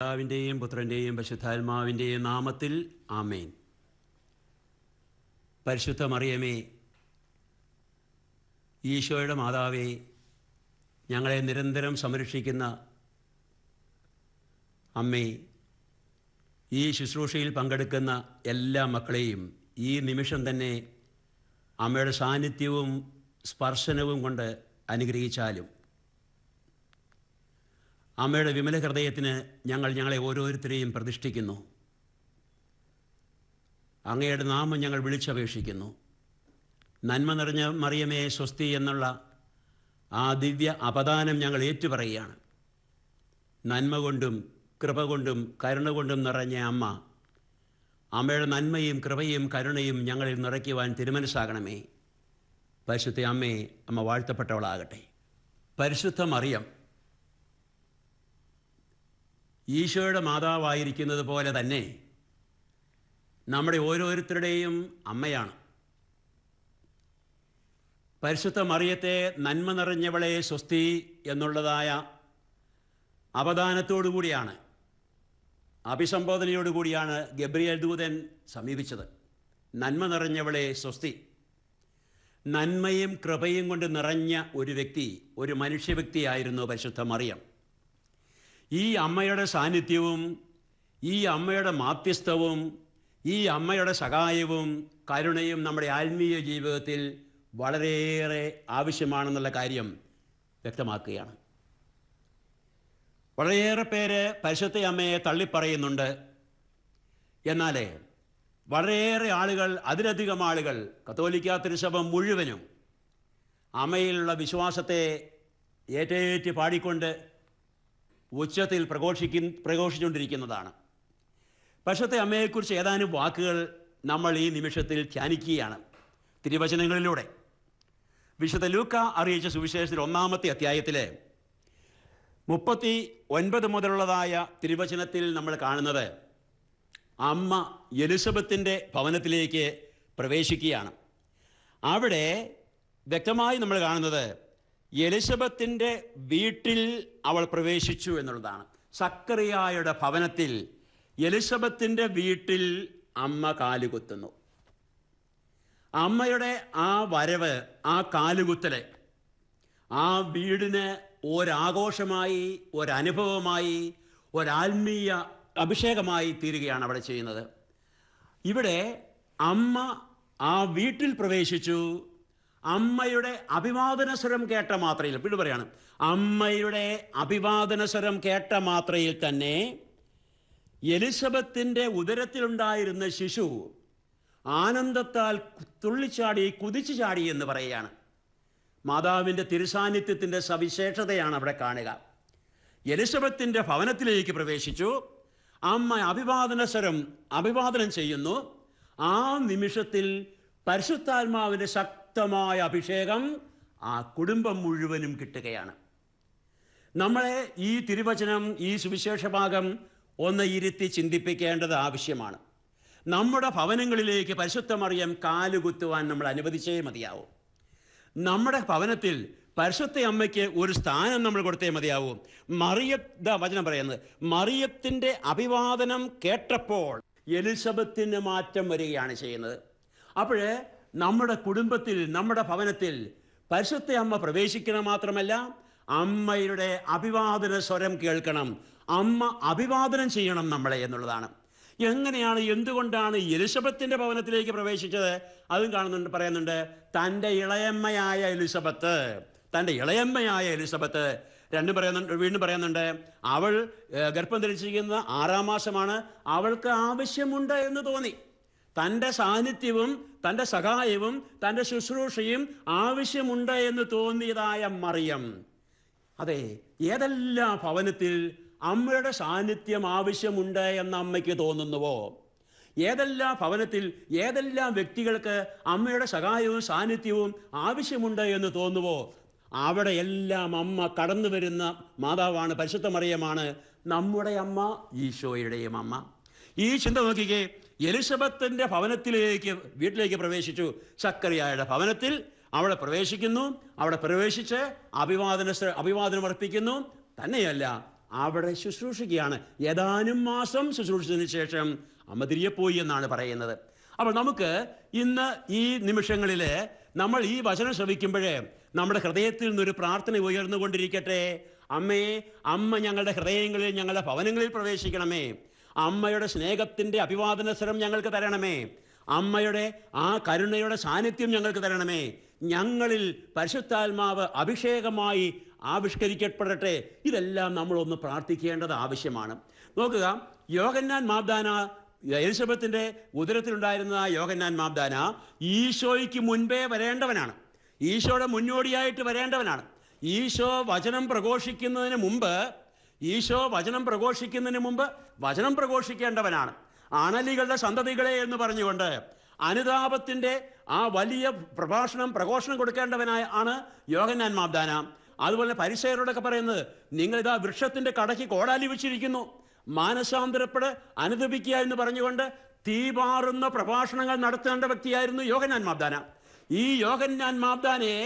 പിതാവിൻ്റെയും പുത്രൻ്റെയും പരിശുദ്ധാത്മാവിൻ്റെയും നാമത്തിൽ ആമേൻ പരിശുദ്ധ മറിയമേ ഈശോയുടെ മാതാവേ ഞങ്ങളെ നിരന്തരം സംരക്ഷിക്കുന്ന അമ്മേ ഈ ശുശ്രൂഷയിൽ പങ്കെടുക്കുന്ന എല്ലാ മക്കളെയും ഈ നിമിഷം തന്നെ അമ്മയുടെ സാന്നിധ്യവും സ്പർശനവും കൊണ്ട് അനുഗ്രഹിച്ചാലും അമ്മയുടെ വിമല ഹൃദയത്തിന് ഞങ്ങൾ ഞങ്ങളെ ഓരോരുത്തരെയും പ്രതിഷ്ഠിക്കുന്നു അങ്ങയുടെ നാമം ഞങ്ങൾ വിളിച്ചപേക്ഷിക്കുന്നു നന്മ നിറഞ്ഞ മറിയമേ സ്വസ്തി എന്നുള്ള ആ ദിവ്യ അപദാനം ഞങ്ങൾ ഏറ്റുപറയുകയാണ് നന്മ കൊണ്ടും കൃപ കൊണ്ടും കരുണ കൊണ്ടും നിറഞ്ഞ അമ്മ അമ്മയുടെ നന്മയും കൃപയും കരുണയും ഞങ്ങളിൽ നിറയ്ക്കുവാൻ തിരുമനസ്സാകണമേ പരിശുദ്ധ അമ്മയെ അമ്മ വാഴ്ത്തപ്പെട്ടവളാകട്ടെ പരിശുദ്ധ മറിയം ഈശോയുടെ മാതാവായിരിക്കുന്നത് പോലെ തന്നെ നമ്മുടെ ഓരോരുത്തരുടെയും അമ്മയാണ് പരിശുദ്ധ മറിയത്തെ നന്മ നിറഞ്ഞവളെ സ്വസ്തി എന്നുള്ളതായ അവദാനത്തോടുകൂടിയാണ് അഭിസംബോധനയോടുകൂടിയാണ് ഗബ്രിയേൽ ദൂതൻ സമീപിച്ചത് നന്മ നിറഞ്ഞവളെ സ്വസ്തി നന്മയും കൃപയും കൊണ്ട് നിറഞ്ഞ ഒരു വ്യക്തി ഒരു മനുഷ്യ വ്യക്തിയായിരുന്നു പരിശുദ്ധ മറിയം ഈ അമ്മയുടെ സാന്നിധ്യവും ഈ അമ്മയുടെ മാധ്യസ്ഥവും ഈ അമ്മയുടെ സഹായവും കരുണയും നമ്മുടെ ആത്മീയ ജീവിതത്തിൽ വളരെയേറെ ആവശ്യമാണെന്നുള്ള കാര്യം വ്യക്തമാക്കുകയാണ് വളരെയേറെ പേര് പരിശുദ്ധ അമ്മയെ തള്ളിപ്പറയുന്നുണ്ട് എന്നാൽ വളരെയേറെ ആളുകൾ അതിലധികം ആളുകൾ കത്തോലിക്ക തിരുസഭ മുഴുവനും അമ്മയിലുള്ള വിശ്വാസത്തെ ഏറ്റേറ്റ് പാടിക്കൊണ്ട് ഉച്ചത്തിൽ പ്രഘോഷിക്കും പ്രഘോഷിച്ചുകൊണ്ടിരിക്കുന്നതാണ് പക്ഷത്തെ അമ്മയെക്കുറിച്ച് ഏതാനും വാക്കുകൾ നമ്മൾ ഈ നിമിഷത്തിൽ ധ്യാനിക്കുകയാണ് തിരുവചനങ്ങളിലൂടെ വിശുദ്ധ ലൂക്ക അറിയിച്ച സുവിശേഷത്തിൽ ഒന്നാമത്തെ അധ്യായത്തിലെ മുപ്പത്തി ഒൻപത് മുതലുള്ളതായ തിരുവചനത്തിൽ നമ്മൾ കാണുന്നത് അമ്മ എലിസബത്തിൻ്റെ ഭവനത്തിലേക്ക് പ്രവേശിക്കുകയാണ് അവിടെ വ്യക്തമായി നമ്മൾ കാണുന്നത് എലിസബത്തിൻ്റെ വീട്ടിൽ അവൾ പ്രവേശിച്ചു എന്നുള്ളതാണ് സക്കറിയായുടെ ഭവനത്തിൽ എലിസബത്തിൻ്റെ വീട്ടിൽ അമ്മ കാലുകുത്തുന്നു അമ്മയുടെ ആ വരവ് ആ കാലുകുത്തല് ആ വീടിന് ഒരാഘോഷമായി ഒരനുഭവമായി ഒരാത്മീയ അഭിഷേകമായി തീരുകയാണ് അവിടെ ചെയ്യുന്നത് ഇവിടെ അമ്മ ആ വീട്ടിൽ പ്രവേശിച്ചു അമ്മയുടെ അഭിവാദന സ്വരം കേട്ട മാത്രയിൽ പിന്നെ പറയാണ് അമ്മയുടെ അഭിവാദന സ്വരം കേട്ട മാത്രയിൽ തന്നെ എലിസബത്തിൻ്റെ ഉദരത്തിലുണ്ടായിരുന്ന ശിശു ആനന്ദത്താൽ തുള്ളിച്ചാടി കുതിച്ചു ചാടി എന്ന് പറയുകയാണ് മാതാവിൻ്റെ തിരുസാന്നിധ്യത്തിൻ്റെ സവിശേഷതയാണ് അവിടെ കാണുക എലിസബത്തിൻ്റെ ഭവനത്തിലേക്ക് പ്രവേശിച്ചു അമ്മ അഭിവാദന സ്വരം അഭിവാദനം ചെയ്യുന്നു ആ നിമിഷത്തിൽ പരിശുദ്ധാത്മാവിൻ്റെ ശക്തി ശക്തമായ അഭിഷേകം ആ കുടുംബം മുഴുവനും കിട്ടുകയാണ് നമ്മളെ ഈ തിരുവചനം ഈ സുവിശേഷ ഭാഗം ഒന്ന് ഇരുത്തി ചിന്തിപ്പിക്കേണ്ടത് ആവശ്യമാണ് നമ്മുടെ ഭവനങ്ങളിലേക്ക് പരിശുദ്ധമറിയം കാലുകുത്തുവാൻ നമ്മൾ അനുവദിച്ചേ മതിയാവും നമ്മുടെ ഭവനത്തിൽ പരിശുദ്ധ അമ്മയ്ക്ക് ഒരു സ്ഥാനം നമ്മൾ കൊടുത്തേ മതിയാവൂ മറിയ വചനം പറയുന്നത് മറിയത്തിൻ്റെ അഭിവാദനം കേട്ടപ്പോൾ എലിസബത്തിന് മാറ്റം വരികയാണ് ചെയ്യുന്നത് അപ്പോൾ നമ്മുടെ കുടുംബത്തിൽ നമ്മുടെ ഭവനത്തിൽ പരിശുദ്ധ അമ്മ പ്രവേശിക്കണം മാത്രമല്ല അമ്മയുടെ അഭിവാദന സ്വരം കേൾക്കണം അമ്മ അഭിവാദനം ചെയ്യണം നമ്മളെ എന്നുള്ളതാണ് എങ്ങനെയാണ് എന്തുകൊണ്ടാണ് എലിസബത്തിൻ്റെ ഭവനത്തിലേക്ക് പ്രവേശിച്ചത് അതും കാണുന്നുണ്ട് പറയുന്നുണ്ട് തൻ്റെ ഇളയമ്മയായ എലിസബത്ത് തൻ്റെ ഇളയമ്മയായ എലിസബത്ത് രണ്ടും പറയുന്നുണ്ട് വീണ്ടും പറയുന്നുണ്ട് അവൾ ഗർഭം ധരിച്ചിരിക്കുന്നത് ആറാം മാസമാണ് അവൾക്ക് ആവശ്യമുണ്ട് എന്ന് തോന്നി തൻ്റെ സാന്നിധ്യവും തൻ്റെ സഹായവും തൻ്റെ ശുശ്രൂഷയും ആവശ്യമുണ്ട് എന്ന് തോന്നിയതായ മറിയം അതെ ഏതെല്ലാ ഭവനത്തിൽ അമ്മയുടെ സാന്നിധ്യം ആവശ്യമുണ്ട് എന്ന് അമ്മയ്ക്ക് തോന്നുന്നുവോ ഏതെല്ലാം ഭവനത്തിൽ ഏതെല്ലാം വ്യക്തികൾക്ക് അമ്മയുടെ സഹായവും സാന്നിധ്യവും ആവശ്യമുണ്ട് എന്ന് തോന്നുവോ അവിടെ എല്ലാം അമ്മ കടന്നു വരുന്ന മാതാവാണ് പരിശുദ്ധമറിയമാണ് നമ്മുടെ അമ്മ ഈശോയുടെയും അമ്മ ഈ ചിന്ത നോക്കിക്കേ എലിസബത്തിൻ്റെ ഭവനത്തിലേക്ക് വീട്ടിലേക്ക് പ്രവേശിച്ചു സക്കറിയായുടെ ഭവനത്തിൽ അവിടെ പ്രവേശിക്കുന്നു അവിടെ പ്രവേശിച്ച് അഭിവാദന അഭിവാദനം അർപ്പിക്കുന്നു തന്നെയല്ല അവിടെ ശുശ്രൂഷിക്കുകയാണ് ഏതാനും മാസം ശുശ്രൂഷിച്ചതിന് ശേഷം അമ്മ പോയി എന്നാണ് പറയുന്നത് അപ്പോൾ നമുക്ക് ഇന്ന് ഈ നിമിഷങ്ങളിൽ നമ്മൾ ഈ വചനം ശ്രവിക്കുമ്പോഴേ നമ്മുടെ ഹൃദയത്തിൽ നിന്നൊരു പ്രാർത്ഥന ഉയർന്നുകൊണ്ടിരിക്കട്ടെ അമ്മേ അമ്മ ഞങ്ങളുടെ ഹൃദയങ്ങളിൽ ഞങ്ങളുടെ ഭവനങ്ങളിൽ പ്രവേശിക്കണമേ അമ്മയുടെ സ്നേഹത്തിൻ്റെ സ്വരം ഞങ്ങൾക്ക് തരണമേ അമ്മയുടെ ആ കരുണയുടെ സാന്നിധ്യം ഞങ്ങൾക്ക് തരണമേ ഞങ്ങളിൽ പരിശുദ്ധാത്മാവ് അഭിഷേകമായി ആവിഷ്കരിക്കപ്പെടട്ടെ ഇതെല്ലാം നമ്മളൊന്ന് പ്രാർത്ഥിക്കേണ്ടത് ആവശ്യമാണ് നോക്കുക യോഗന്നാൻ മാബ്ദാന എലിസബത്തിൻ്റെ ഉദരത്തിലുണ്ടായിരുന്ന യോഗന്നാൻ മാബ്ദാന ഈശോയ്ക്ക് മുൻപേ വരേണ്ടവനാണ് ഈശോയുടെ മുന്നോടിയായിട്ട് വരേണ്ടവനാണ് ഈശോ വചനം പ്രഘോഷിക്കുന്നതിന് മുമ്പ് ഈശോ വചനം പ്രഘോഷിക്കുന്നതിന് മുമ്പ് വചനം പ്രഘോഷിക്കേണ്ടവനാണ് അണലികളുടെ സന്തതികളെ എന്ന് പറഞ്ഞുകൊണ്ട് അനുതാപത്തിൻ്റെ ആ വലിയ പ്രഭാഷണം പ്രഘോഷണം കൊടുക്കേണ്ടവനായ ആണ് യോഗന്നാൻ മാബ്ദാന അതുപോലെ പരിസയരോടൊക്കെ പറയുന്നത് നിങ്ങൾ ഇതാ വൃക്ഷത്തിൻ്റെ കടയ്ക്ക് കോടാലി വെച്ചിരിക്കുന്നു മാനസാന്തരപ്പെട് അനുദപിക്കുക എന്ന് പറഞ്ഞുകൊണ്ട് തീപാറുന്ന പ്രഭാഷണങ്ങൾ നടത്തേണ്ട വ്യക്തിയായിരുന്നു യോഗന്നാൻ മാബ്ദാന ഈ യോഗന്നാൻ മാബ്ദാനയെ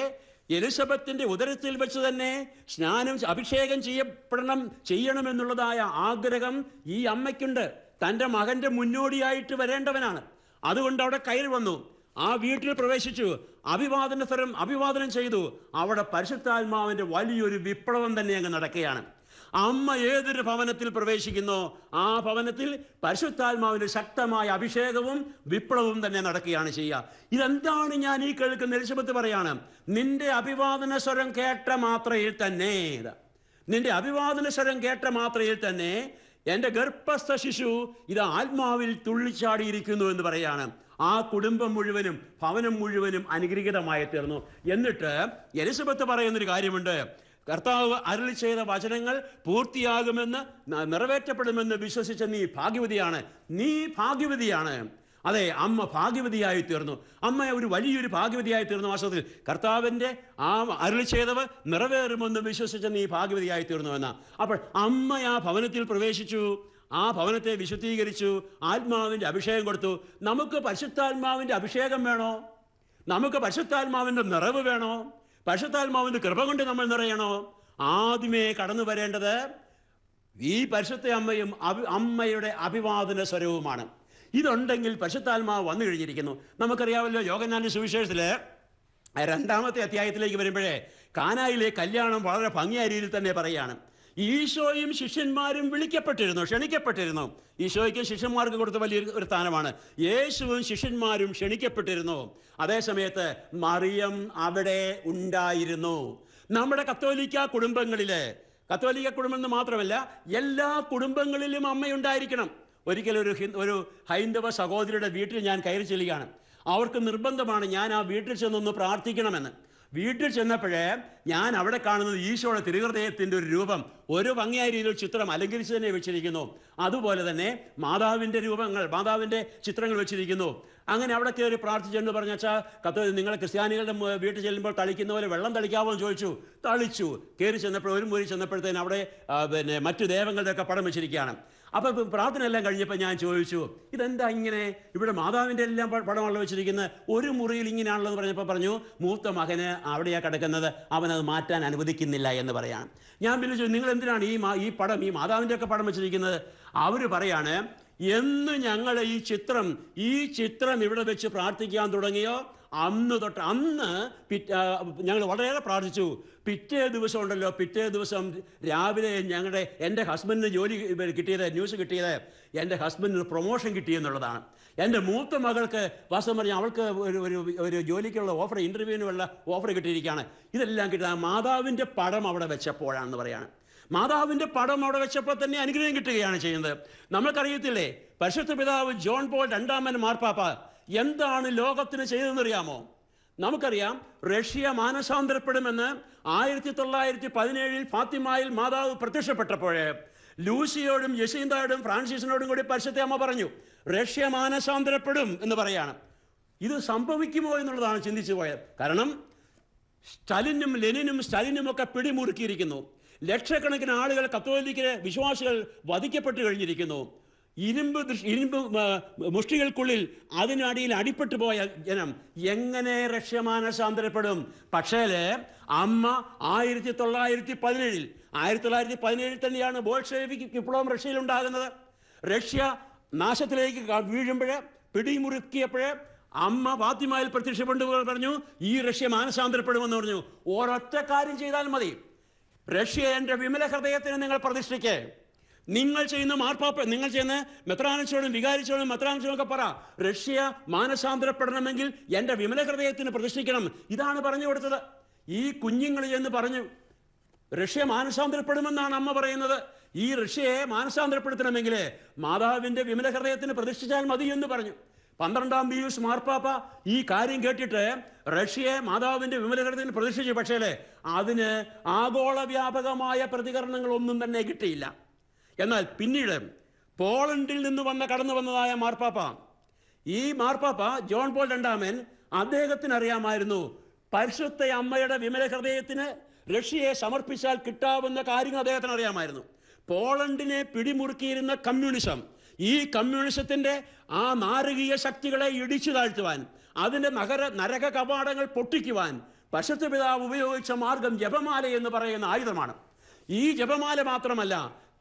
എലിസബത്തിന്റെ ഉദരത്തിൽ വെച്ച് തന്നെ സ്നാനം അഭിഷേകം ചെയ്യപ്പെടണം ചെയ്യണമെന്നുള്ളതായ ആഗ്രഹം ഈ അമ്മയ്ക്കുണ്ട് തൻ്റെ മകൻ്റെ മുന്നോടിയായിട്ട് വരേണ്ടവനാണ് അതുകൊണ്ട് അവിടെ കയറി വന്നു ആ വീട്ടിൽ പ്രവേശിച്ചു സ്വരം അഭിവാദനം ചെയ്തു അവിടെ പരിശുദ്ധാത്മാവിൻ്റെ വലിയൊരു വിപ്ലവം തന്നെ അങ്ങ് നടക്കുകയാണ് അമ്മ ഏതൊരു ഭവനത്തിൽ പ്രവേശിക്കുന്നോ ആ ഭവനത്തിൽ പരിശുദ്ധാത്മാവിൻ്റെ ശക്തമായ അഭിഷേകവും വിപ്ലവവും തന്നെ നടക്കുകയാണ് ചെയ്യുക ഇതെന്താണ് ഞാൻ ഈ കേൾക്കുന്ന എലിസബത്ത് പറയാണ് നിന്റെ അഭിവാദന സ്വരം കേട്ട മാത്രയിൽ തന്നെ നിന്റെ അഭിവാദന സ്വരം കേട്ട മാത്രയിൽ തന്നെ എൻ്റെ ഗർഭസ്ഥ ശിശു ഇത് ആത്മാവിൽ തുള്ളിച്ചാടിയിരിക്കുന്നു എന്ന് പറയാണ് ആ കുടുംബം മുഴുവനും ഭവനം മുഴുവനും അനുഗ്രഹീതമായി തീർന്നു എന്നിട്ട് എലിസബത്ത് പറയുന്നൊരു കാര്യമുണ്ട് കർത്താവ് അരുളി ചെയ്ത വചനങ്ങൾ പൂർത്തിയാകുമെന്ന് നിറവേറ്റപ്പെടുമെന്ന് വിശ്വസിച്ച നീ ഭാഗ്യവതിയാണ് നീ ഭാഗ്യവതിയാണ് അതെ അമ്മ ഭാഗ്യവതിയായി തീർന്നു അമ്മ ഒരു വലിയൊരു ഭാഗ്യവതിയായി തീർന്നു വാസ്തവത്തിൽ കർത്താവിൻ്റെ ആ അരുളി ചെയ്തവ് നിറവേറുമെന്ന് വിശ്വസിച്ച നീ ഭാഗ്യവതിയായി തീർന്നു എന്ന അപ്പോൾ അമ്മ ആ ഭവനത്തിൽ പ്രവേശിച്ചു ആ ഭവനത്തെ വിശുദ്ധീകരിച്ചു ആത്മാവിൻ്റെ അഭിഷേകം കൊടുത്തു നമുക്ക് പരിശുദ്ധാത്മാവിൻ്റെ അഭിഷേകം വേണോ നമുക്ക് പരിശുദ്ധാത്മാവിൻ്റെ നിറവ് വേണോ പരിശുദ്ധാത്മാവിന്റെ കൃപ കൊണ്ട് നമ്മൾ നിറയണോ ആദ്യമേ കടന്നു വരേണ്ടത് ഈ പരിശുദ്ധ അമ്മയും അമ്മയുടെ അഭിവാദന സ്വരവുമാണ് ഇതുണ്ടെങ്കിൽ പരിശുദ്ധാത്മാവ് വന്നു കഴിഞ്ഞിരിക്കുന്നു നമുക്കറിയാമല്ലോ യോഗനാന്റെ സുവിശേഷത്തില് രണ്ടാമത്തെ അധ്യായത്തിലേക്ക് വരുമ്പോഴേ കാനായിലെ കല്യാണം വളരെ ഭംഗിയായ രീതിയിൽ തന്നെ പറയുകയാണ് ഈശോയും ശിഷ്യന്മാരും വിളിക്കപ്പെട്ടിരുന്നു ക്ഷണിക്കപ്പെട്ടിരുന്നു ഈശോയ്ക്ക് ശിഷ്യന്മാർക്ക് കൊടുത്ത വലിയൊരു ഒരു സ്ഥാനമാണ് യേശുവും ശിഷ്യന്മാരും ക്ഷണിക്കപ്പെട്ടിരുന്നു അതേസമയത്ത് മറിയം അവിടെ ഉണ്ടായിരുന്നു നമ്മുടെ കത്തോലിക്ക കുടുംബങ്ങളിലെ കത്തോലിക്ക കുടുംബം എന്ന് മാത്രമല്ല എല്ലാ കുടുംബങ്ങളിലും അമ്മയുണ്ടായിരിക്കണം ഒരിക്കലും ഒരു ഒരു ഹൈന്ദവ സഹോദരിയുടെ വീട്ടിൽ ഞാൻ കയറി ചെല്ലുകയാണ് അവർക്ക് നിർബന്ധമാണ് ഞാൻ ആ വീട്ടിൽ ചെന്നൊന്ന് പ്രാർത്ഥിക്കണമെന്ന് വീട്ടിൽ ചെന്നപ്പോഴേ ഞാൻ അവിടെ കാണുന്നത് ഈശോയുടെ തിരുഹൃദയത്തിൻ്റെ ഒരു രൂപം ഒരു ഭംഗിയായ രീതിയിൽ ചിത്രം അലങ്കരിച്ച് തന്നെ വെച്ചിരിക്കുന്നു അതുപോലെ തന്നെ മാതാവിൻ്റെ രൂപങ്ങൾ മാതാവിൻ്റെ ചിത്രങ്ങൾ വെച്ചിരിക്കുന്നു അങ്ങനെ അവിടെ കയറി പ്രാർത്ഥിച്ചെന്ന് പറഞ്ഞ വെച്ചാൽ കത്ത് നിങ്ങൾ ക്രിസ്ത്യാനികളുടെ വീട്ടിൽ ചെല്ലുമ്പോൾ തളിക്കുന്ന പോലെ വെള്ളം തളിക്കാമോ എന്ന് ചോദിച്ചു തളിച്ചു കയറി ചെന്നപ്പോൾ ഒരു മുറി ചെന്നപ്പോഴത്തേന് അവിടെ പിന്നെ മറ്റു ദേവങ്ങളുടെയൊക്കെ പടം വെച്ചിരിക്കുകയാണ് അപ്പം പ്രാർത്ഥന എല്ലാം കഴിഞ്ഞപ്പോൾ ഞാൻ ചോദിച്ചു ഇതെന്താ ഇങ്ങനെ ഇവിടെ മാതാവിൻ്റെ എല്ലാം പടമാണല്ലോ വെച്ചിരിക്കുന്നത് ഒരു മുറിയിൽ ഇങ്ങനെയാണല്ലോ എന്ന് പറഞ്ഞപ്പോൾ പറഞ്ഞു മൂത്ത മകന് അവിടെയാണ് കിടക്കുന്നത് അവനത് മാറ്റാൻ അനുവദിക്കുന്നില്ല എന്ന് പറയാണ് ഞാൻ പിന്നെ ചോദിച്ചു നിങ്ങൾ എന്തിനാണ് ഈ ഈ പടം ഈ മാതാവിൻ്റെ ഒക്കെ പടം വെച്ചിരിക്കുന്നത് അവർ പറയാണ് എന്ന് ഞങ്ങൾ ഈ ചിത്രം ഈ ചിത്രം ഇവിടെ വെച്ച് പ്രാർത്ഥിക്കാൻ തുടങ്ങിയോ അന്ന് തൊട്ട് അന്ന് ഞങ്ങൾ വളരെയേറെ പ്രാർത്ഥിച്ചു പിറ്റേ ദിവസം ഉണ്ടല്ലോ പിറ്റേ ദിവസം രാവിലെ ഞങ്ങളുടെ എൻ്റെ ഹസ്ബൻഡിന് ജോലി കിട്ടിയത് ന്യൂസ് കിട്ടിയത് എൻ്റെ ഹസ്ബൻഡിന് പ്രൊമോഷൻ കിട്ടിയെന്നുള്ളതാണ് എൻ്റെ മൂത്ത മകൾക്ക് വാസ്തവം പറഞ്ഞാൽ അവൾക്ക് ഒരു ഒരു ഒരു ജോലിക്കുള്ള ഓഫർ ഇൻ്റർവ്യൂവിനുള്ള ഓഫർ കിട്ടിയിരിക്കുകയാണ് ഇതെല്ലാം കിട്ടുക മാതാവിൻ്റെ പടം അവിടെ വെച്ചപ്പോഴാണെന്ന് പറയുകയാണ് മാതാവിൻ്റെ പടം അവിടെ വെച്ചപ്പോൾ തന്നെ അനുഗ്രഹം കിട്ടുകയാണ് ചെയ്യുന്നത് നമുക്കറിയത്തില്ലേ പരിശുദ്ധ പിതാവ് ജോൺ പോൾ രണ്ടാമൻ മാർപ്പാപ്പ എന്താണ് ലോകത്തിന് ചെയ്തതെന്നറിയാമോ നമുക്കറിയാം റഷ്യ മാനസാന്തരപ്പെടുമെന്ന് ആയിരത്തി തൊള്ളായിരത്തി പതിനേഴിൽ ഫാത്തിമായിൽ മാതാവ് പ്രത്യക്ഷപ്പെട്ടപ്പോഴേ ലൂസിയോടും യശീന്തയോടും ഫ്രാൻസിസിനോടും കൂടി പരിശുദ്ധ അമ്മ പറഞ്ഞു റഷ്യ മാനസാന്തരപ്പെടും എന്ന് പറയാണ് ഇത് സംഭവിക്കുമോ എന്നുള്ളതാണ് ചിന്തിച്ചു പോയത് കാരണം സ്റ്റാലിനും ലെനിനും സ്റ്റാലിനും ഒക്കെ പിടിമുറുക്കിയിരിക്കുന്നു ലക്ഷക്കണക്കിന് ആളുകൾ കത്തോലിക്കിലെ വിശ്വാസികൾ വധിക്കപ്പെട്ടു കഴിഞ്ഞിരിക്കുന്നു ഇരുമ്പ് ഇരുമ്പ് മുഷ്ടികൾക്കുള്ളിൽ അതിനടിയിൽ അടിപ്പെട്ടു പോയ ജനം എങ്ങനെ റഷ്യ മാനസാന്തരപ്പെടും പക്ഷേ അമ്മ ആയിരത്തി തൊള്ളായിരത്തി പതിനേഴിൽ ആയിരത്തി തൊള്ളായിരത്തി പതിനേഴിൽ തന്നെയാണ് ബോൾഷെവിക് വിപ്ലവം റഷ്യയിൽ ഉണ്ടാകുന്നത് റഷ്യ നാശത്തിലേക്ക് വീഴുമ്പോൾ പിടിമുറുക്കിയപ്പോൾ അമ്മ ഫാത്തിമായിൽ പ്രത്യക്ഷപ്പെട്ടു പറഞ്ഞു ഈ റഷ്യ മാനസാന്തരപ്പെടുമെന്ന് പറഞ്ഞു ഒരൊറ്റ കാര്യം ചെയ്താൽ മതി റഷ്യ എൻ്റെ വിമല ഹൃദയത്തിന് നിങ്ങൾ പ്രതിഷ്ഠിക്കേ നിങ്ങൾ ചെയ്യുന്ന മാർപ്പാപ്പ നിങ്ങൾ ചെയ്യുന്ന മെത്രാനിച്ചോടും വികാരിച്ചോടും മെത്രാനിച്ചോടും ഒക്കെ പറ റഷ്യ മാനസാന്തരപ്പെടണമെങ്കിൽ എൻ്റെ വിമല ഹൃദയത്തിന് പ്രതിഷ്ഠിക്കണം ഇതാണ് പറഞ്ഞു കൊടുത്തത് ഈ കുഞ്ഞുങ്ങൾ എന്ന് പറഞ്ഞു റഷ്യ മാനസാന്തരപ്പെടുമെന്നാണ് അമ്മ പറയുന്നത് ഈ റഷ്യയെ മാനസാന്തരപ്പെടുത്തണമെങ്കിൽ മാതാവിൻ്റെ വിമല ഹൃദയത്തിന് പ്രതിഷ്ഠിച്ചാൽ മതി എന്ന് പറഞ്ഞു പന്ത്രണ്ടാം പീയൂഷ് മാർപ്പാപ്പ ഈ കാര്യം കേട്ടിട്ട് റഷ്യയെ മാതാവിൻ്റെ ഹൃദയത്തിന് പ്രതിഷ്ഠിച്ചു പക്ഷേ അതിന് ആഗോള വ്യാപകമായ പ്രതികരണങ്ങളൊന്നും തന്നെ കിട്ടിയില്ല എന്നാൽ പിന്നീട് പോളണ്ടിൽ നിന്ന് വന്ന കടന്നു വന്നതായ മാർപ്പാപ്പ ഈ മാർപ്പാപ്പ ജോൺ പോൾ രണ്ടാമൻ അദ്ദേഹത്തിന് അറിയാമായിരുന്നു പരിശുദ്ധ അമ്മയുടെ വിമല ഹൃദയത്തിന് റഷ്യയെ സമർപ്പിച്ചാൽ കിട്ടാവുന്ന കാര്യങ്ങൾ അദ്ദേഹത്തിന് അറിയാമായിരുന്നു പോളണ്ടിനെ പിടിമുറുക്കിയിരുന്ന കമ്മ്യൂണിസം ഈ കമ്മ്യൂണിസത്തിന്റെ ആ നാരകീയ ശക്തികളെ ഇടിച്ചു താഴ്ത്തുവാൻ അതിന്റെ നഗര നരക കവാടങ്ങൾ പൊട്ടിക്കുവാൻ പശുത്വപിതാവ് ഉപയോഗിച്ച മാർഗം ജപമാല എന്ന് പറയുന്ന ആയുധമാണ് ഈ ജപമാല മാത്രമല്ല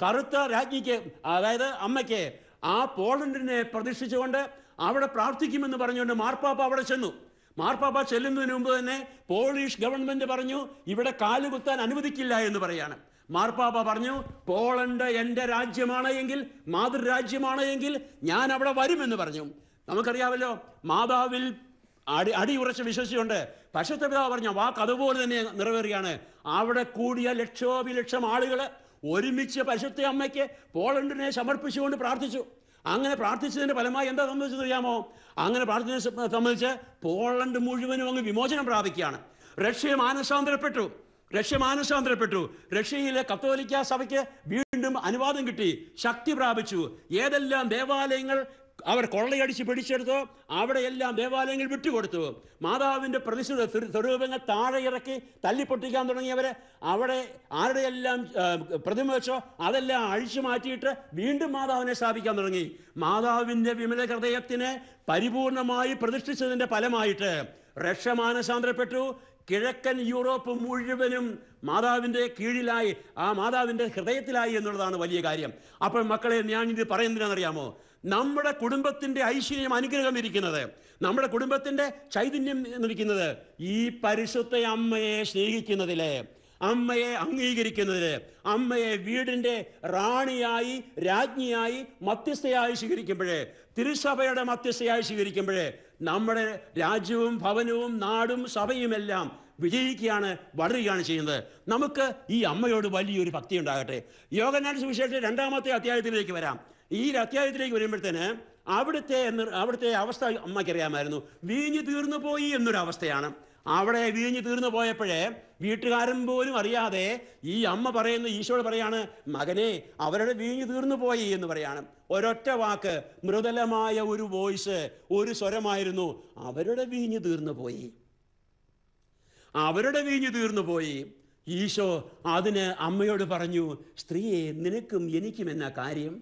കറുത്ത രാജ്ഞിക്ക് അതായത് അമ്മയ്ക്ക് ആ പോളണ്ടിനെ പ്രതീക്ഷിച്ചുകൊണ്ട് അവിടെ പ്രാർത്ഥിക്കുമെന്ന് പറഞ്ഞുകൊണ്ട് മാർപ്പാപ്പ അവിടെ ചെന്നു മാർപ്പാപ്പ ചെല്ലുന്നതിന് മുമ്പ് തന്നെ പോളിഷ് ഗവൺമെന്റ് പറഞ്ഞു ഇവിടെ കാലുകുത്താൻ അനുവദിക്കില്ല എന്ന് പറയാണ് മാർപ്പാപ്പ പറഞ്ഞു പോളണ്ട് എൻ്റെ രാജ്യമാണ് എങ്കിൽ മാതൃരാജ്യമാണ് എങ്കിൽ ഞാൻ അവിടെ വരുമെന്ന് പറഞ്ഞു നമുക്കറിയാമല്ലോ മാതാവിൽ അടി അടിയുറച്ച് വിശ്വസിച്ചുണ്ട് പക്ഷത്തെ പിതാവ് പറഞ്ഞ വാക്ക് അതുപോലെ തന്നെ നിറവേറിയാണ് അവിടെ കൂടിയ ലക്ഷോപി ആളുകൾ ഒരുമിച്ച് പരിശുദ്ധ അമ്മയ്ക്ക് പോളണ്ടിനെ സമർപ്പിച്ചുകൊണ്ട് പ്രാർത്ഥിച്ചു അങ്ങനെ പ്രാർത്ഥിച്ചതിൻ്റെ ഫലമായി എന്താ അറിയാമോ അങ്ങനെ പ്രാർത്ഥിച്ചതിനെ സംബന്ധിച്ച് പോളണ്ട് മുഴുവനും അങ്ങ് വിമോചനം പ്രാപിക്കുകയാണ് റഷ്യ മാനസാന്തരപ്പെട്ടു റഷ്യ മാനസാന്തരപ്പെട്ടു റഷ്യയിലെ കത്തോലിക്ക സഭയ്ക്ക് വീണ്ടും അനുവാദം കിട്ടി ശക്തി പ്രാപിച്ചു ഏതെല്ലാം ദേവാലയങ്ങൾ അവർ കൊള്ളയടിച്ച് പിടിച്ചെടുത്തു അവിടെയെല്ലാം ദേവാലയങ്ങൾ വിട്ടുകൊടുത്തു മാതാവിൻ്റെ പ്രതിഷ്ഠ സ്വരൂപങ്ങൾ താഴെ ഇറക്കി തല്ലിപ്പൊട്ടിക്കാൻ തുടങ്ങിയവർ അവിടെ ആരുടെയെല്ലാം പ്രതിമ വെച്ചോ അതെല്ലാം അഴിച്ചു മാറ്റിയിട്ട് വീണ്ടും മാതാവിനെ സ്ഥാപിക്കാൻ തുടങ്ങി മാതാവിൻ്റെ വിമല ഹൃദയത്തിനെ പരിപൂർണമായി പ്രതിഷ്ഠിച്ചതിൻ്റെ ഫലമായിട്ട് രക്ഷ മാനസാന്തരപ്പെട്ടു കിഴക്കൻ യൂറോപ്പ് മുഴുവനും മാതാവിൻ്റെ കീഴിലായി ആ മാതാവിൻ്റെ ഹൃദയത്തിലായി എന്നുള്ളതാണ് വലിയ കാര്യം അപ്പോൾ മക്കളെ ഞാൻ ഇത് പറയുന്നതിനാണെന്നറിയാമോ നമ്മുടെ കുടുംബത്തിൻ്റെ ഐശ്വര്യം അനുഗ്രഹം ഇരിക്കുന്നത് നമ്മുടെ കുടുംബത്തിൻ്റെ ചൈതന്യം നിൽക്കുന്നത് ഈ പരിശുദ്ധ അമ്മയെ സ്നേഹിക്കുന്നതിലെ അമ്മയെ അംഗീകരിക്കുന്നതില് അമ്മയെ വീടിൻ്റെ റാണിയായി രാജ്ഞിയായി മധ്യസ്ഥയായി സ്വീകരിക്കുമ്പോഴേ തിരുസഭയുടെ മധ്യസ്ഥയായി സ്വീകരിക്കുമ്പോഴേ നമ്മുടെ രാജ്യവും ഭവനവും നാടും സഭയുമെല്ലാം വിജയിക്കുകയാണ് വളരുകയാണ് ചെയ്യുന്നത് നമുക്ക് ഈ അമ്മയോട് വലിയൊരു ഭക്തി ഉണ്ടാകട്ടെ യോഗനാട് സുവിശേഷം രണ്ടാമത്തെ അധ്യായത്തിലേക്ക് വരാം ഈ അധ്യായത്തിലേക്ക് വരുമ്പോഴത്തേന് അവിടുത്തെ എന്ന് അവിടുത്തെ അവസ്ഥ അമ്മയ്ക്കറിയാമായിരുന്നു വീഞ്ഞു തീർന്നു പോയി എന്നൊരവസ്ഥയാണ് അവിടെ വീഞ്ഞു തീർന്നു പോയപ്പോഴേ വീട്ടുകാരൻ പോലും അറിയാതെ ഈ അമ്മ പറയുന്ന ഈശോട് പറയാണ് മകനെ അവരുടെ വീഞ്ഞു തീർന്നു പോയി എന്ന് പറയാണ് ഒരൊറ്റ വാക്ക് മൃദുലമായ ഒരു വോയിസ് ഒരു സ്വരമായിരുന്നു അവരുടെ വീഞ്ഞു തീർന്നു പോയി അവരുടെ വീഞ്ഞു തീർന്നു പോയി ഈശോ അതിന് അമ്മയോട് പറഞ്ഞു സ്ത്രീയെ നിനക്കും എനിക്കും എന്ന കാര്യം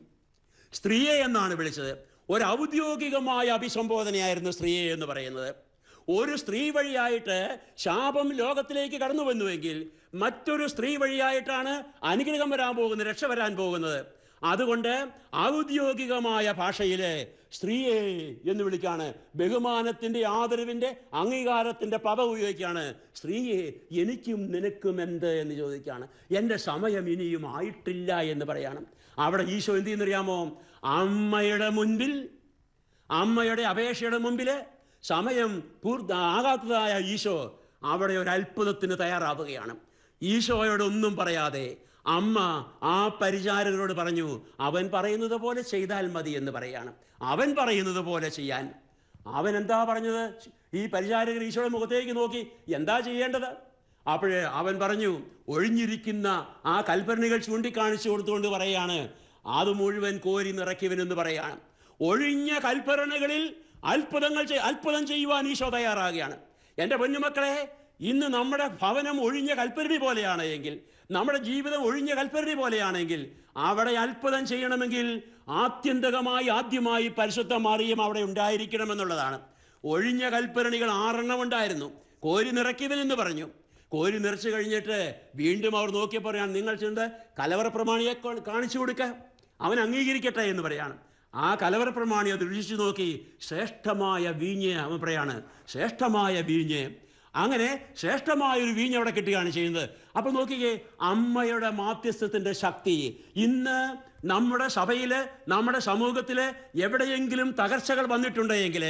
സ്ത്രീയെ എന്നാണ് വിളിച്ചത് ഒരു ഔദ്യോഗികമായ അഭിസംബോധനയായിരുന്നു സ്ത്രീയെ എന്ന് പറയുന്നത് ഒരു സ്ത്രീ വഴിയായിട്ട് ശാപം ലോകത്തിലേക്ക് കടന്നു വന്നുവെങ്കിൽ മറ്റൊരു സ്ത്രീ വഴിയായിട്ടാണ് അനുഗ്രഹം വരാൻ പോകുന്നത് രക്ഷ വരാൻ പോകുന്നത് അതുകൊണ്ട് ഔദ്യോഗികമായ ഭാഷയിൽ സ്ത്രീയെ എന്ന് വിളിക്കുകയാണ് ബഹുമാനത്തിൻ്റെ ആദരവിൻ്റെ അംഗീകാരത്തിൻ്റെ പദം ഉപയോഗിക്കുകയാണ് സ്ത്രീയെ എനിക്കും നിനക്കും എന്ത് എന്ന് ചോദിക്കുകയാണ് എൻ്റെ സമയം ഇനിയും ആയിട്ടില്ല എന്ന് പറയണം അവിടെ ഈശോ എന്ത് ചെയ്യുന്നറിയാമോ അമ്മയുടെ മുൻപിൽ അമ്മയുടെ അപേക്ഷയുടെ മുമ്പിൽ സമയം പൂർത്ത ആകാത്തതായ ഈശോ അവിടെ ഒരു അത്ഭുതത്തിന് തയ്യാറാവുകയാണ് ഈശോയോട് ഒന്നും പറയാതെ അമ്മ ആ പരിചാരകരോട് പറഞ്ഞു അവൻ പറയുന്നത് പോലെ ചെയ്താൽ മതി എന്ന് പറയാണ് അവൻ പറയുന്നത് പോലെ ചെയ്യാൻ അവൻ എന്താ പറഞ്ഞത് ഈ പരിചാരകർ ഈശോയുടെ മുഖത്തേക്ക് നോക്കി എന്താ ചെയ്യേണ്ടത് അപ്പോഴേ അവൻ പറഞ്ഞു ഒഴിഞ്ഞിരിക്കുന്ന ആ കൽപ്പനകൾ ചൂണ്ടിക്കാണിച്ചു കൊടുത്തുകൊണ്ട് പറയാണ് അത് മുഴുവൻ കോരി നിറയ്ക്കുവനെന്ന് പറയാണ് ഒഴിഞ്ഞ കൽപ്പനകളിൽ അത്ഭുതങ്ങൾ അത്ഭുതം ചെയ്യുവാൻ ഈശോ തയ്യാറാകുകയാണ് എൻ്റെ പൊന്നുമക്കളെ ഇന്ന് നമ്മുടെ ഭവനം ഒഴിഞ്ഞ കൽപ്പരണി പോലെയാണ് എങ്കിൽ നമ്മുടെ ജീവിതം ഒഴിഞ്ഞ കൽപ്പരണി പോലെയാണെങ്കിൽ അവിടെ അത്ഭുതം ചെയ്യണമെങ്കിൽ ആത്യന്തികമായി ആദ്യമായി പരിശുദ്ധ മാറിയും അവിടെ ഉണ്ടായിരിക്കണമെന്നുള്ളതാണ് ഒഴിഞ്ഞ കൽപ്പരണികൾ ആറെണ്ണം ഉണ്ടായിരുന്നു കോരി നിറയ്ക്കുവനെന്ന് പറഞ്ഞു കോരി നിറച്ച് കഴിഞ്ഞിട്ട് വീണ്ടും അവർ നോക്കിയപ്പോൾ പറയാണ് നിങ്ങൾ ചെന്ന് പ്രമാണിയെ കാണിച്ചു കൊടുക്കുക അവൻ അംഗീകരിക്കട്ടെ എന്ന് പറയാണ് ആ കലവറപ്രമാണി പ്രമാണിയെ രുചിച്ചു നോക്കി ശ്രേഷ്ഠമായ വീഞ്ഞ് അവൻ പറയാണ് ശ്രേഷ്ഠമായ വീഞ്ഞ് അങ്ങനെ ശ്രേഷ്ഠമായൊരു വീഞ്ഞ് അവിടെ കിട്ടുകയാണ് ചെയ്യുന്നത് അപ്പം നോക്കിക്കേ അമ്മയുടെ മാധ്യസ്ഥത്തിൻ്റെ ശക്തി ഇന്ന് നമ്മുടെ സഭയിൽ നമ്മുടെ സമൂഹത്തിൽ എവിടെയെങ്കിലും തകർച്ചകൾ വന്നിട്ടുണ്ടെങ്കിൽ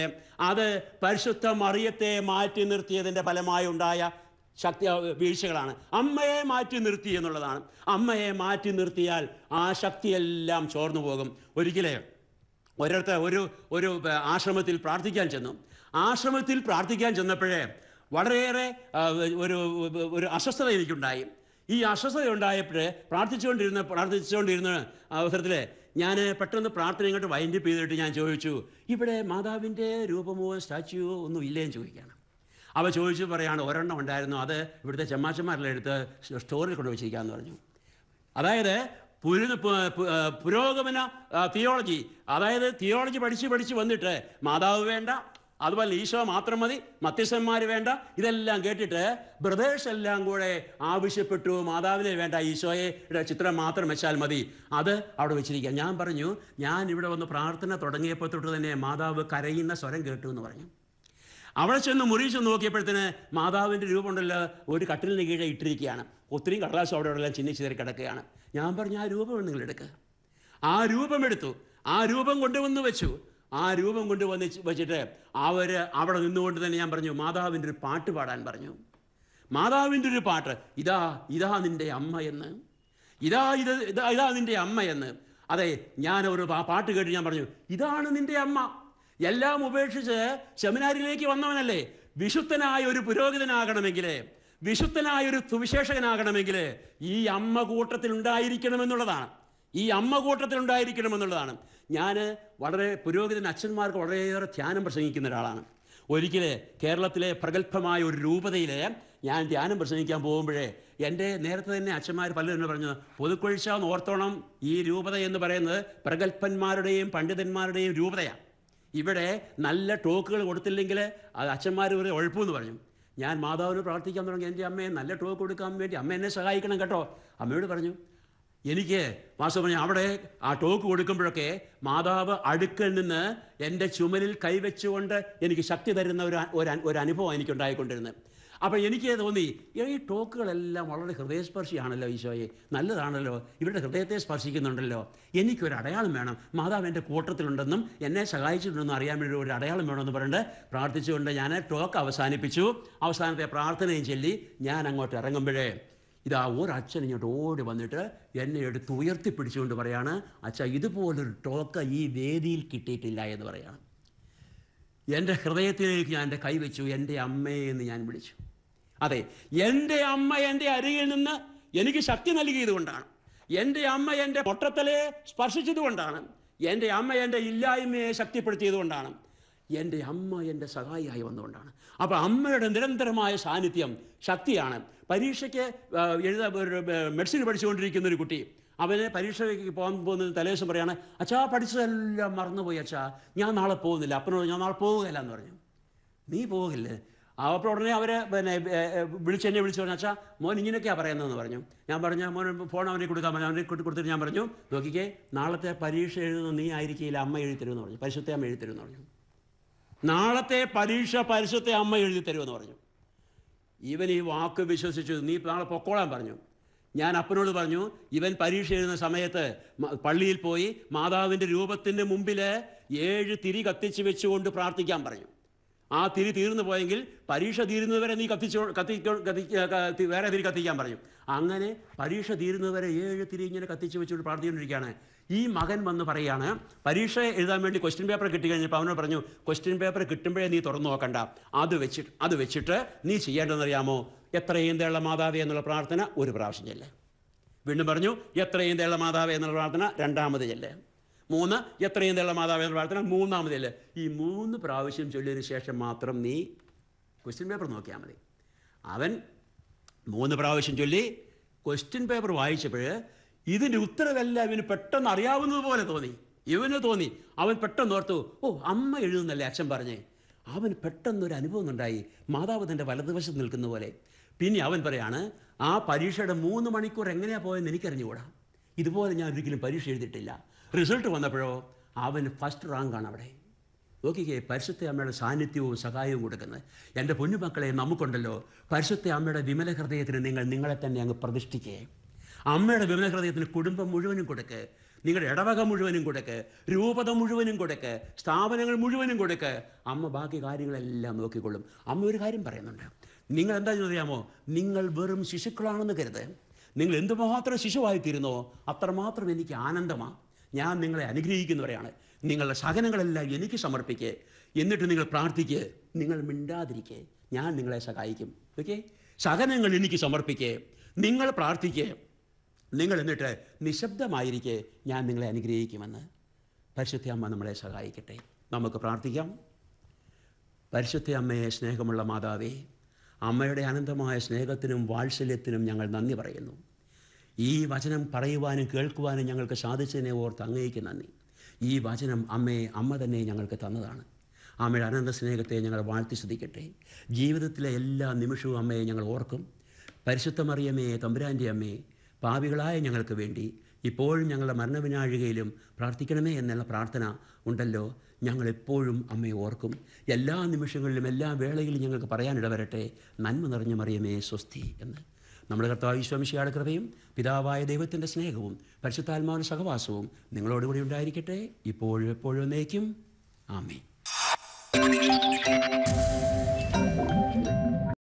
അത് പരിശുദ്ധ മറിയത്തെ മാറ്റി നിർത്തിയതിൻ്റെ ഫലമായി ഉണ്ടായ ശക്തി വീഴ്ചകളാണ് അമ്മയെ മാറ്റി നിർത്തി എന്നുള്ളതാണ് അമ്മയെ മാറ്റി നിർത്തിയാൽ ആ ശക്തിയെല്ലാം ചോർന്നു പോകും ഒരിക്കലേ ഒരിടത്ത് ഒരു ഒരു ആശ്രമത്തിൽ പ്രാർത്ഥിക്കാൻ ചെന്നു ആശ്രമത്തിൽ പ്രാർത്ഥിക്കാൻ ചെന്നപ്പോഴേ വളരെയേറെ ഒരു ഒരു അസ്വസ്ഥത എനിക്കുണ്ടായി ഈ അസ്വസ്ഥത ഉണ്ടായപ്പോഴേ പ്രാർത്ഥിച്ചുകൊണ്ടിരുന്ന പ്രാർത്ഥിച്ചുകൊണ്ടിരുന്ന അവസരത്തിൽ ഞാൻ പെട്ടെന്ന് പ്രാർത്ഥന ഇങ്ങോട്ട് വൈൻഡപ്പ് ചെയ്തിട്ട് ഞാൻ ചോദിച്ചു ഇവിടെ മാതാവിൻ്റെ രൂപമോ സ്റ്റാച്യുവോ ഒന്നും ഇല്ലേന്ന് ചോദിക്കുകയാണ് അവ ചോദിച്ചു പറയാണ് ഒരെണ്ണം ഉണ്ടായിരുന്നു അത് ഇവിടുത്തെ ചെമ്മാച്ചന്മാരുടെ എടുത്ത് സ്റ്റോറിൽ കൊണ്ടുവച്ചിരിക്കാമെന്ന് പറഞ്ഞു അതായത് പുര പുരോഗമന തിയോളജി അതായത് തിയോളജി പഠിച്ച് പഠിച്ച് വന്നിട്ട് മാതാവ് വേണ്ട അതുപോലെ ഈശോ മാത്രം മതി മത്യസ്ഥന്മാർ വേണ്ട ഇതെല്ലാം കേട്ടിട്ട് ബ്രദേഴ്സ് എല്ലാം കൂടെ ആവശ്യപ്പെട്ടു മാതാവിനെ വേണ്ട ഈശോയുടെ ചിത്രം മാത്രം വെച്ചാൽ മതി അത് അവിടെ വെച്ചിരിക്കുക ഞാൻ പറഞ്ഞു ഞാൻ ഇവിടെ വന്ന് പ്രാർത്ഥന തുടങ്ങിയപ്പോൾ തൊട്ട് തന്നെ മാതാവ് കരയുന്ന സ്വരം കേട്ടു എന്ന് പറഞ്ഞു അവിടെ ചെന്ന് മുറി ചെന്ന് നോക്കിയപ്പോഴത്തേന് മാതാവിൻ്റെ രൂപമുണ്ടല്ലോ ഒരു കട്ടിലിന് കീഴെ ഇട്ടിരിക്കുകയാണ് ഒത്തിരിയും കടലാസ് അവിടെ എല്ലാം ചിഹ്നിച്ച് കയറി കിടക്കുകയാണ് ഞാൻ പറഞ്ഞു ആ രൂപം നിങ്ങൾ എടുക്കുക ആ രൂപം എടുത്തു ആ രൂപം കൊണ്ടുവന്ന് വെച്ചു ആ രൂപം കൊണ്ടുവന്ന് വെച്ചിട്ട് അവർ അവിടെ നിന്നുകൊണ്ട് തന്നെ ഞാൻ പറഞ്ഞു മാതാവിൻ്റെ ഒരു പാട്ട് പാടാൻ പറഞ്ഞു മാതാവിൻ്റെ ഒരു പാട്ട് ഇതാ ഇതാ നിൻ്റെ അമ്മ എന്ന് ഇതാ ഇത് ഇതാ ഇതാ നിൻ്റെ അമ്മ എന്ന് അതെ ഞാൻ ഒരു പാട്ട് കേട്ട് ഞാൻ പറഞ്ഞു ഇതാണ് നിൻ്റെ അമ്മ എല്ലാം ഉപേക്ഷിച്ച് സെമിനാരിലേക്ക് വന്നവനല്ലേ വിശുദ്ധനായ ഒരു പുരോഹിതനാകണമെങ്കിൽ വിശുദ്ധനായ ഒരു സുവിശേഷകനാകണമെങ്കിൽ ഈ അമ്മ കൂട്ടത്തിൽ ഉണ്ടായിരിക്കണമെന്നുള്ളതാണ് ഈ അമ്മ കൂട്ടത്തിൽ ഉണ്ടായിരിക്കണമെന്നുള്ളതാണ് ഞാൻ വളരെ പുരോഹിതൻ അച്ഛന്മാർക്ക് വളരെയേറെ ധ്യാനം പ്രസംഗിക്കുന്ന ഒരാളാണ് ഒരിക്കലേ കേരളത്തിലെ പ്രഗത്ഭമായ ഒരു രൂപതയിൽ ഞാൻ ധ്യാനം പ്രസംഗിക്കാൻ പോകുമ്പോഴേ എൻ്റെ നേരത്തെ തന്നെ അച്ഛന്മാർ പലരും എന്നെ പറഞ്ഞു പൊതുക്കൊഴിച്ച ഓർത്തോണം ഈ രൂപത എന്ന് പറയുന്നത് പ്രഗത്ഭന്മാരുടെയും പണ്ഡിതന്മാരുടെയും രൂപതയാണ് ഇവിടെ നല്ല ടോക്കുകൾ കൊടുത്തില്ലെങ്കിൽ അത് അച്ഛന്മാർ ഒരു ഉഴപ്പെന്ന് പറഞ്ഞു ഞാൻ മാതാവിന് പ്രാർത്ഥിക്കാൻ തുടങ്ങി എൻ്റെ അമ്മയെ നല്ല ടോക്ക് കൊടുക്കാൻ വേണ്ടി അമ്മ എന്നെ സഹായിക്കണം കേട്ടോ അമ്മയോട് പറഞ്ഞു എനിക്ക് മാസം പറഞ്ഞു അവിടെ ആ ടോക്ക് കൊടുക്കുമ്പോഴൊക്കെ മാതാവ് അടുക്കൽ നിന്ന് എൻ്റെ ചുമലിൽ കൈവച്ചുകൊണ്ട് എനിക്ക് ശക്തി തരുന്ന ഒരു ഒരു അനുഭവം എനിക്കുണ്ടായിക്കൊണ്ടിരുന്നത് അപ്പോൾ എനിക്ക് തോന്നി ഈ ടോക്കുകളെല്ലാം വളരെ ഹൃദയസ്പർശിയാണല്ലോ ഈശോയെ നല്ലതാണല്ലോ ഇവരുടെ ഹൃദയത്തെ സ്പർശിക്കുന്നുണ്ടല്ലോ എനിക്കൊരു അടയാളം വേണം മാതാവ് എൻ്റെ കൂട്ടത്തിലുണ്ടെന്നും എന്നെ സഹായിച്ചിട്ടുണ്ടെന്നും അറിയാൻ വേണ്ടി ഒരു അടയാളം വേണമെന്ന് പറഞ്ഞിട്ട് പ്രാർത്ഥിച്ചുകൊണ്ട് ഞാൻ ടോക്ക് അവസാനിപ്പിച്ചു അവസാനത്തെ പ്രാർത്ഥനയും ചൊല്ലി ഞാൻ അങ്ങോട്ട് ഇറങ്ങുമ്പോഴേ ഇതാ ഒരച്ഛൻ ഇങ്ങോട്ട് ഓടി വന്നിട്ട് എന്നെ എടുത്ത് ഉയർത്തിപ്പിടിച്ചുകൊണ്ട് പറയാണ് അച്ഛ ഇതുപോലൊരു ടോക്ക് ഈ വേദിയിൽ കിട്ടിയിട്ടില്ല എന്ന് പറയാണ് എൻ്റെ ഹൃദയത്തിലേക്ക് ഞാൻ എൻ്റെ കൈവച്ചു എൻ്റെ അമ്മയെന്ന് എന്ന് ഞാൻ വിളിച്ചു അതെ എൻ്റെ അമ്മ എൻ്റെ അരികിൽ നിന്ന് എനിക്ക് ശക്തി നൽകിയത് കൊണ്ടാണ് എൻ്റെ അമ്മ എൻ്റെ പൊട്ടത്തലയെ സ്പർശിച്ചത് കൊണ്ടാണ് എൻ്റെ അമ്മ എൻ്റെ ഇല്ലായ്മയെ ശക്തിപ്പെടുത്തിയത് കൊണ്ടാണ് എൻ്റെ അമ്മ എൻ്റെ സഹായിയായി വന്നുകൊണ്ടാണ് അപ്പോൾ അമ്മയുടെ നിരന്തരമായ സാന്നിധ്യം ശക്തിയാണ് പരീക്ഷയ്ക്ക് എഴുതാ മെഡിസിൻ പഠിച്ചുകൊണ്ടിരിക്കുന്ന ഒരു കുട്ടി അവന് പരീക്ഷയ്ക്ക് പോകാൻ പോകുന്ന തലേശം പറയാണ് അച്ഛാ പഠിച്ചതെല്ലാം മറന്നുപോയി അച്ഛാ ഞാൻ നാളെ പോകുന്നില്ല അപ്പനോട് ഞാൻ നാളെ പോവുകയില്ല എന്ന് പറഞ്ഞു നീ പോകില്ലേ അപ്പോൾ ഉടനെ അവർ പിന്നെ വിളിച്ച് എന്നെ വിളിച്ചു പറഞ്ഞാൽ അച്ഛാ മോൻ ഇങ്ങനെയൊക്കെയാണ് പറയുന്നതെന്ന് പറഞ്ഞു ഞാൻ പറഞ്ഞു മോൻ ഫോൺ അവനെ കൊടുക്കാൻ പറഞ്ഞു അവനെ കൊടുത്തിട്ട് ഞാൻ പറഞ്ഞു നോക്കിക്കേ നാളത്തെ പരീക്ഷ എഴുതുന്ന നീ ആയിരിക്കില്ല അമ്മ എഴുതി പറഞ്ഞു പരിശുദ്ധ അമ്മ എഴുതി പറഞ്ഞു നാളത്തെ പരീക്ഷ പരിശുദ്ധ അമ്മ എഴുതി തരുമെന്ന് പറഞ്ഞു ഇവൻ ഈ വാക്ക് വിശ്വസിച്ചു നീ നാളെ പൊക്കോളാൻ പറഞ്ഞു ഞാൻ അപ്പനോട് പറഞ്ഞു ഇവൻ പരീക്ഷ എഴുതുന്ന സമയത്ത് പള്ളിയിൽ പോയി മാതാവിൻ്റെ രൂപത്തിൻ്റെ മുമ്പിൽ ഏഴ് തിരി കത്തിച്ച് വെച്ചുകൊണ്ട് പ്രാർത്ഥിക്കാൻ പറഞ്ഞു ആ തിരി തീർന്നു പോയെങ്കിൽ പരീക്ഷ തീരുന്നവരെ നീ കത്തിച്ചോ കത്തി വേറെ തിരി കത്തിക്കാൻ പറഞ്ഞു അങ്ങനെ പരീക്ഷ തീരുന്നവരെ ഏഴ് തിരി ഇങ്ങനെ കത്തിച്ച് വെച്ചുകൊണ്ട് പ്രാർത്ഥിച്ചുകൊണ്ടിരിക്കുകയാണ് ഈ മകൻ വന്ന് പറയുകയാണ് പരീക്ഷ എഴുതാൻ വേണ്ടി ക്വസ്റ്റ്യൻ പേപ്പർ കിട്ടി കഴിഞ്ഞപ്പോൾ അവനോട് പറഞ്ഞു ക്വസ്റ്റ്യൻ പേപ്പർ കിട്ടുമ്പോഴേ നീ തുറന്നു നോക്കണ്ട അത് വെച്ചിട്ട് അത് വെച്ചിട്ട് നീ ചെയ്യേണ്ടതെന്നറിയാമോ എത്രയും തേള മാതാവേ എന്നുള്ള പ്രാർത്ഥന ഒരു പ്രാവശ്യം ചെല്ലേ വീണ്ടും പറഞ്ഞു എത്രയും തേള മാതാവേ എന്നുള്ള പ്രാർത്ഥന രണ്ടാമത് ചെല്ലേ മൂന്ന് എത്രയും തള്ള മാതാവ് എന്ന് പ്രാർത്ഥന മൂന്നാമതില് ഈ മൂന്ന് പ്രാവശ്യം ചൊല്ലിയതിനു ശേഷം മാത്രം നീ ക്വസ്റ്റ്യൻ പേപ്പർ നോക്കിയാൽ മതി അവൻ മൂന്ന് പ്രാവശ്യം ചൊല്ലി ക്വസ്റ്റ്യൻ പേപ്പർ വായിച്ചപ്പോൾ ഇതിൻ്റെ ഉത്തരവെല്ലാം ഇവന് പെട്ടെന്ന് അറിയാവുന്നത് പോലെ തോന്നി ഇവന് തോന്നി അവൻ പെട്ടെന്ന് ഓർത്തു ഓ അമ്മ എഴുതുന്നല്ലേ അച്ഛൻ പറഞ്ഞേ അവൻ പെട്ടെന്നൊരു അനുഭവം ഉണ്ടായി മാതാവ് തൻ്റെ വലതുവശത്ത് നിൽക്കുന്ന പോലെ പിന്നെ അവൻ പറയാണ് ആ പരീക്ഷയുടെ മൂന്ന് മണിക്കൂർ എങ്ങനെയാ പോയെന്ന് എനിക്കറിഞ്ഞുകൂടാ ഇതുപോലെ ഞാൻ ഒരിക്കലും പരീക്ഷ എഴുതിയിട്ടില്ല റിസൾട്ട് വന്നപ്പോഴോ അവൻ ഫസ്റ്റ് റാങ്കാണ് അവിടെ നോക്കിക്കേ പരിശുദ്ധ അമ്മയുടെ സാന്നിധ്യവും സഹായവും കൊടുക്കുന്നത് എൻ്റെ പൊന്നുമക്കളെ നമുക്കുണ്ടല്ലോ പരിശുദ്ധ അമ്മയുടെ വിമല ഹൃദയത്തിന് നിങ്ങൾ നിങ്ങളെ തന്നെ അങ്ങ് പ്രതിഷ്ഠിക്കേ അമ്മയുടെ വിമല ഹൃദയത്തിന് കുടുംബം മുഴുവനും കൊടുക്ക് നിങ്ങളുടെ ഇടവക മുഴുവനും കൊടുക്ക് രൂപത മുഴുവനും കൊടുക്ക് സ്ഥാപനങ്ങൾ മുഴുവനും കൊടുക്ക് അമ്മ ബാക്കി കാര്യങ്ങളെല്ലാം നോക്കിക്കൊള്ളും അമ്മ ഒരു കാര്യം പറയുന്നുണ്ട് നിങ്ങൾ എന്താ ചോദിയാമോ നിങ്ങൾ വെറും ശിശുക്കളാണെന്ന് കരുത് നിങ്ങൾ എന്തുമാത്രം ശിശുവായിത്തീരുന്നോ അത്രമാത്രം എനിക്ക് ആനന്ദമാണ് ഞാൻ നിങ്ങളെ അനുഗ്രഹിക്കുന്നവരെയാണ് നിങ്ങളുടെ സഹനങ്ങളെല്ലാം എനിക്ക് സമർപ്പിക്കേ എന്നിട്ട് നിങ്ങൾ പ്രാർത്ഥിക്കേ നിങ്ങൾ മിണ്ടാതിരിക്കേ ഞാൻ നിങ്ങളെ സഹായിക്കും ഓക്കെ സഹനങ്ങൾ എനിക്ക് സമർപ്പിക്കേ നിങ്ങൾ പ്രാർത്ഥിക്കേ നിങ്ങൾ എന്നിട്ട് നിശബ്ദമായിരിക്കെ ഞാൻ നിങ്ങളെ അനുഗ്രഹിക്കുമെന്ന് പരിശുദ്ധ അമ്മ നമ്മളെ സഹായിക്കട്ടെ നമുക്ക് പ്രാർത്ഥിക്കാം പരിശുദ്ധ അമ്മയെ സ്നേഹമുള്ള മാതാവേ അമ്മയുടെ അനന്തമായ സ്നേഹത്തിനും വാത്സല്യത്തിനും ഞങ്ങൾ നന്ദി പറയുന്നു ഈ വചനം പറയുവാനും കേൾക്കുവാനും ഞങ്ങൾക്ക് സാധിച്ചതിനെ ഓർത്ത് അങ്ങേക്ക് നന്ദി ഈ വചനം അമ്മയെ അമ്മ തന്നെ ഞങ്ങൾക്ക് തന്നതാണ് അമ്മയുടെ അനന്ത സ്നേഹത്തെ ഞങ്ങൾ വാഴ്ത്തി ശ്രദ്ധിക്കട്ടെ ജീവിതത്തിലെ എല്ലാ നിമിഷവും അമ്മയെ ഞങ്ങൾ ഓർക്കും പരിശുദ്ധമറിയമ്മയെ തമ്പുരാൻ്റെ അമ്മേ പാവികളായ ഞങ്ങൾക്ക് വേണ്ടി ഇപ്പോഴും ഞങ്ങളുടെ മരണവിനാഴികയിലും പ്രാർത്ഥിക്കണമേ എന്നുള്ള പ്രാർത്ഥന ഉണ്ടല്ലോ ഞങ്ങളെപ്പോഴും അമ്മയെ ഓർക്കും എല്ലാ നിമിഷങ്ങളിലും എല്ലാ വേളയിലും ഞങ്ങൾക്ക് പറയാനിടവരട്ടെ നന്മ നിറഞ്ഞ മറിയമേ സ്വസ്തി എന്ന് നമ്മുടെ കർത്താവ് കൃപയും പിതാവായ ദൈവത്തിൻ്റെ സ്നേഹവും പരിശുദ്ധാത്മാവിൻ്റെ സഹവാസവും നിങ്ങളോടുകൂടി ഉണ്ടായിരിക്കട്ടെ ഇപ്പോഴും എപ്പോഴും എന്നേക്കും ആമേ